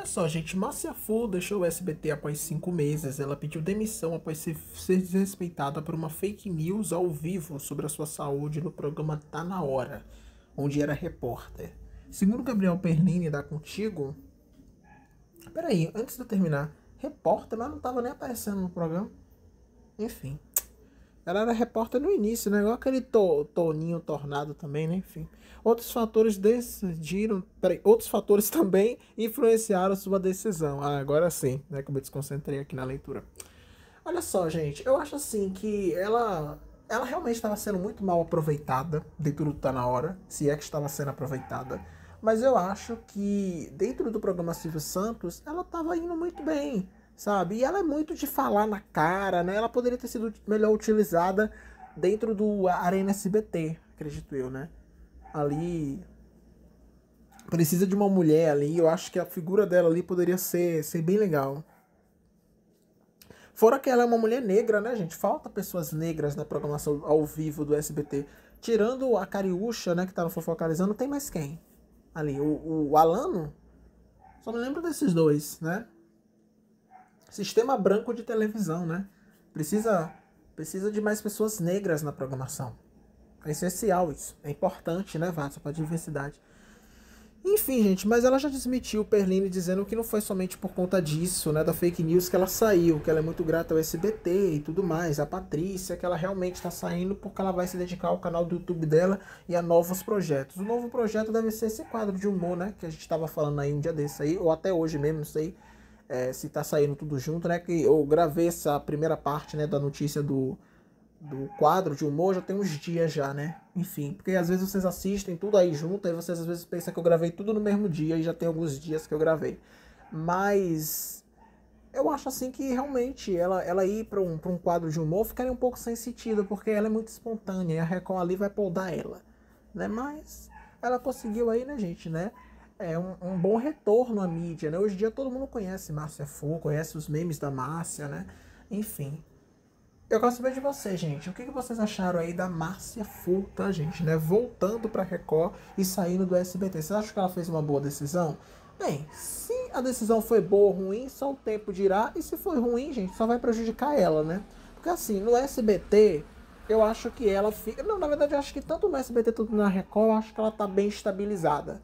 Olha só, gente, Márcia Fu deixou o SBT após cinco meses. Ela pediu demissão após ser, ser desrespeitada por uma fake news ao vivo sobre a sua saúde no programa Tá Na Hora, onde era repórter. Segundo Gabriel Pernini dá Contigo... Peraí, antes de eu terminar, repórter, mas não tava nem aparecendo no programa. Enfim... Ela era repórter no início, né? Igual aquele to, Toninho Tornado também, né? Enfim. Outros fatores decidiram. Peraí, outros fatores também influenciaram sua decisão. Ah, agora sim, né? Que eu me desconcentrei aqui na leitura. Olha só, gente, eu acho assim que ela. Ela realmente estava sendo muito mal aproveitada dentro do Tá na hora, se é que estava sendo aproveitada. Mas eu acho que dentro do programa Silvio Santos, ela estava indo muito bem sabe? E ela é muito de falar na cara, né? Ela poderia ter sido melhor utilizada dentro do Arena SBT, acredito eu, né? Ali precisa de uma mulher ali, eu acho que a figura dela ali poderia ser, ser bem legal. Fora que ela é uma mulher negra, né, gente? Falta pessoas negras na programação ao vivo do SBT. Tirando a Cariúcha, né, que tava no Fofocalizando, tem mais quem? Ali, o, o Alano? Só me lembro desses dois, né? sistema branco de televisão, né? Precisa, precisa de mais pessoas negras na programação. É essencial isso. É importante, né, Watson, para a diversidade. Enfim, gente, mas ela já desmentiu Perline dizendo que não foi somente por conta disso, né, da fake news que ela saiu, que ela é muito grata ao SBT e tudo mais, a Patrícia, que ela realmente está saindo porque ela vai se dedicar ao canal do YouTube dela e a novos projetos. O novo projeto deve ser esse quadro de humor, né, que a gente estava falando aí um dia desse aí, ou até hoje mesmo, não sei, é, se tá saindo tudo junto, né? Que eu gravei essa primeira parte, né, da notícia do, do quadro de humor já tem uns dias já, né? Enfim, porque às vezes vocês assistem tudo aí junto, aí vocês às vezes pensam que eu gravei tudo no mesmo dia e já tem alguns dias que eu gravei. Mas eu acho assim que realmente ela, ela ir para um, pra um quadro de humor ficaria um pouco sem sentido, porque ela é muito espontânea e a Record ali vai podar ela, né? Mas ela conseguiu aí, né, gente, né? é um, um, bom retorno à mídia, né? Hoje em dia todo mundo conhece Márcia Fu, conhece os memes da Márcia, né? Enfim. Eu gosto saber de vocês, gente. O que, que vocês acharam aí da Márcia Fu, tá, gente? Né? Voltando pra Record e saindo do SBT. Vocês acham que ela fez uma boa decisão? Bem, se a decisão foi boa ou ruim, só o tempo dirá. E se foi ruim, gente, só vai prejudicar ela, né? Porque assim, no SBT, eu acho que ela fica. Não, na verdade, eu acho que tanto no SBT quanto na Record, eu acho que ela tá bem estabilizada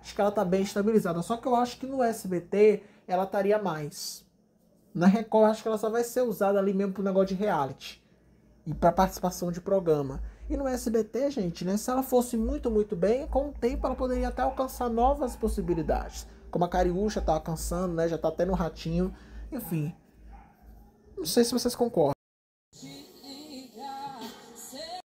Acho que ela tá bem estabilizada. Só que eu acho que no SBT ela estaria mais. Na Record, acho que ela só vai ser usada ali mesmo pro negócio de reality. E pra participação de programa. E no SBT, gente, né? Se ela fosse muito, muito bem, com o tempo ela poderia até alcançar novas possibilidades. Como a Cariúcha tá alcançando, né? Já tá até no ratinho. Enfim. Não sei se vocês concordam.